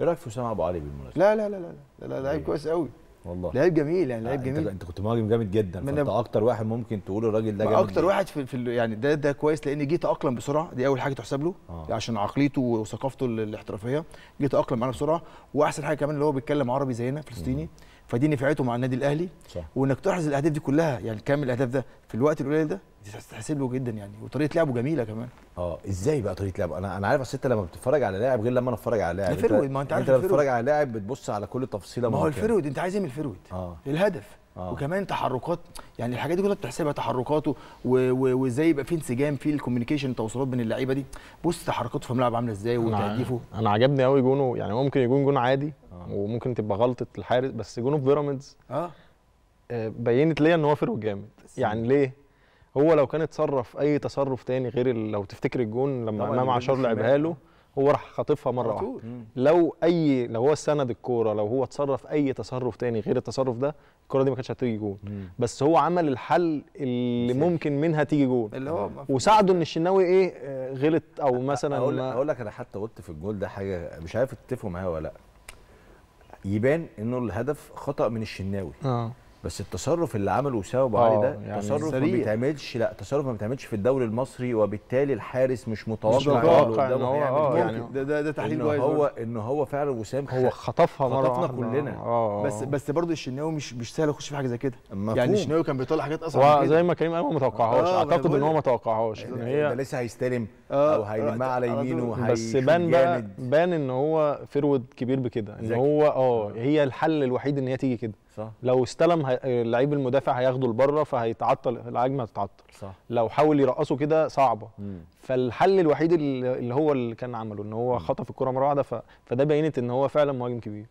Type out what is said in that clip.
ايه رايك في اسامه ابو علي بالمناسبه؟ لا لا لا لا لا لا لعيب كويس قوي والله لعيب جميل يعني لعيب جميل انت كنت مهاجم جامد جدا فانت اكتر واحد ممكن تقول الراجل ده جامد اكتر واحد في, في يعني ده ده كويس لان جه تاقلم بسرعه دي اول حاجه تحسب له آه. عشان عقليته وثقافته الاحترافيه جه تاقلم معانا بسرعه واحسن حاجه كمان اللي هو بيتكلم عربي زينا فلسطيني فدي نفعته مع النادي الاهلي صح. وانك تحرز الاهداف دي كلها يعني كامل الاهداف ده في الوقت القليل ده دي تحسب له جدا يعني وطريقه لعبه جميله كمان اه ازاي بقى طريقه لعبه انا انا عارف اصل انت لما بتتفرج على لاعب غير لما انا اتفرج على لاعب الفرويد انت... ما انت عارف انت لما بتتفرج على لاعب بتبص على كل تفصيله ما هو الفرويد انت عايز ايه من الفرويد آه. الهدف آه. وكمان تحركات يعني الحاجات دي كلها بتحسبها تحركاته وازاي يبقى في انسجام في الكوميونيكيشن التواصلات بين اللعيبه دي بص تحركاته في الملعب عامله ازاي وتهديفه انا, أنا عجبني قوي جونه يعني ممكن يكون جون عادي آه. وممكن تبقى غلطه الحارس بس جونه في بيراميدز آه. اه بينت ليا ان هو فرويد جامد يعني ليه هو لو كان اتصرف اي تصرف تاني غير لو تفتكر الجون لما امام عاشور لعبها له هو راح خاطفها مره واحده لو اي لو هو سند الكوره لو هو اتصرف اي تصرف تاني غير التصرف ده الكوره دي ما كانتش هتيجي جون بس هو عمل الحل اللي ممكن منها تيجي جون اللي هو وساعده ان الشناوي ايه آه، غلط او مثلا اقول لك اقول لك انا حتى قلت في الجول ده حاجه مش عارف تتفقوا معايا ولا لا يبان انه الهدف خطا من الشناوي اه بس التصرف اللي عمله وسام ابو علي آه، ده يعني تصرف سريع. ما بيتعملش لا تصرف ما بيتعملش في الدوري المصري وبالتالي الحارس مش متوقع مش ان هو آه، يعني, ده ده, ده تحليل كويس هو ان هو فعلا وسام هو خطفها مره خطفنا كلنا أوه. آه، بس بس برضه الشناوي مش مش سهل يخش في حاجه زي كده يعني الشناوي كان بيطلع حاجات اصعب زي ما كريم قال ما توقعهاش اعتقد ان هو ما توقعهاش ان هي ده لسه هيستلم او هيلمها على يمينه بس بان بقى بان ان هو فرود كبير بكده ان هو اه هي الحل الوحيد ان هي تيجي كده صح. لو استلم اللعيب المدافع هياخده لبره فهيتعطل العجمه هتتعطل صح. لو حاول يرقصه كده صعبه مم. فالحل الوحيد اللي هو اللي كان عمله ان هو خطف الكره مره واحده فده بينت ان هو فعلا مهاجم كبير